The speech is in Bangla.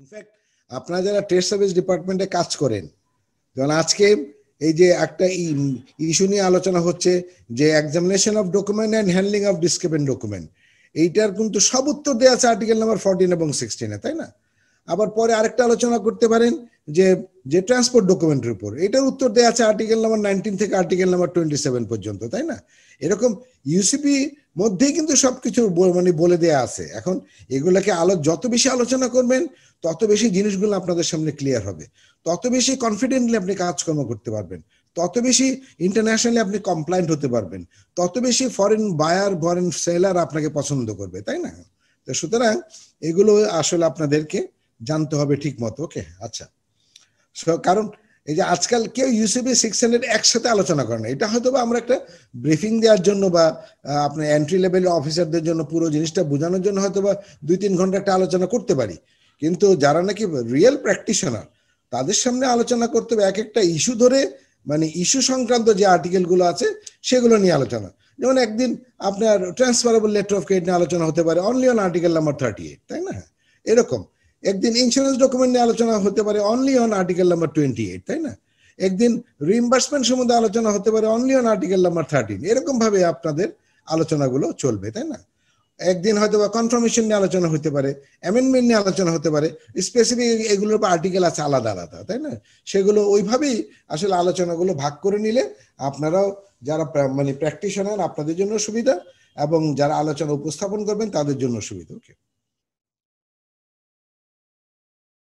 ইনফ্যাক্ট আপনারা যারা টেস্ট সার্ভিস ডিপার্টমেন্টে কাজ করেন যেমন আজকে এই যে একটা ইস্যু নিয়ে আলোচনা হচ্ছে যে examination of document and handling of discrepant document এইটার কিন্তু সব উত্তর দেওয়া আছে আর্টিকেল নাম্বার ফর্টিন এবং সিক্সটিনে তাই না আবার পরে আরেকটা আলোচনা করতে পারেন যে যে ট্রান্সপোর্ট ডকুমেন্টের উপর এটার উত্তর দেওয়া আছে আর্টিকেল নাম্বার নাইনটিন থেকে আর্টিকেল নাম্বার টোয়েন্টি সেভেন পর্যন্ত তাই না এরকম ইউসিপি মধ্যেই কিন্তু সবকিছু মানে বলে দেয়া আছে এখন এগুলাকে আলো যত বেশি আলোচনা করবেন তত বেশি জিনিসগুলো আপনাদের সামনে ক্লিয়ার হবে তত বেশি কনফিডেন্টলি আপনি কাজকর্ম করতে পারবেন তত বেশি ইন্টারন্যাশনালি আপনি কমপ্লাইন্ট হতে পারবেন তত বেশি ফরেন বায়ার ফরেন সেলার আপনাকে পছন্দ করবে তাই না তো সুতরাং এগুলো আসলে আপনাদেরকে জানতে হবে ঠিক মতো ওকে আচ্ছা কারণ এই যে আজকাল কেউ ইউসিবি সিক্স হান্ড্রেড একসাথে আলোচনা করে না এটা হয়তো বা আমরা একটা ব্রিফিং দেওয়ার জন্য বা আপনার এন্ট্রি লেভেলের অফিসারদের জন্য পুরো জিনিসটা বোঝানোর জন্য হয়তো বা দুই তিন ঘন্টা একটা আলোচনা করতে পারি কিন্তু যারা নাকি রিয়েল প্র্যাকটিশনার তাদের সামনে আলোচনা করতে হবে এক একটা ইস্যু ধরে মানে ইস্যু সংক্রান্ত যে আর্টিকেলগুলো আছে সেগুলো নিয়ে আলোচনা যেমন একদিন আপনার ট্রান্সফারেবল লেটার অফ ক্রেডিট নিয়ে আলোচনা হতে পারে only on article number thirty eight তাই না এরকম একদিন ইন্স্যুরেন্স ডকুমেন্ট নিয়ে আলোচনা হতে পারে only on article number twenty eight তাই না একদিন রিম্বার্সমেন্ট সম্বন্ধে আলোচনা হতে পারে only on article number thirteen এরকম ভাবে আপনাদের আলোচনাগুলো চলবে তাই না একদিন হয়তো বা কনফার্মেশন নিয়ে আলোচনা হতে পারে অ্যামেন্ডমেন্ট নিয়ে আলোচনা হতে পারে স্পেসিফিক এগুলোর উপর আর্টিকেল আছে আলাদা আলাদা তাই না সেগুলো ওইভাবেই আসলে আলোচনাগুলো ভাগ করে নিলে আপনারাও যারা মানে প্র্যাকটিশনার আপনাদের জন্য সুবিধা এবং যারা আলোচনা উপস্থাপন করবেন তাদের জন্য সুবিধা ওকে